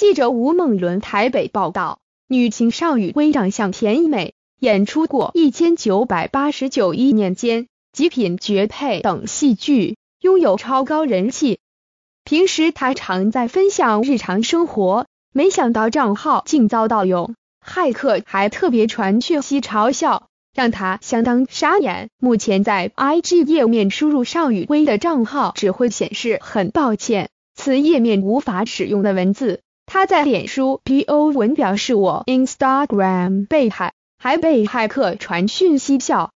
记者吴梦伦台北报道，女星少雨薇长相甜美，演出过《一千九百八十九》亿年间《极品绝配》等戏剧，拥有超高人气。平时她常在分享日常生活，没想到账号竟遭盗用，骇客还特别传讯息嘲笑，让她相当傻眼。目前在 IG 页面输入少雨薇的账号，只会显示“很抱歉，此页面无法使用的文字”。他在脸书 PO 文表示我 Instagram 被害，还被骇客传讯息笑。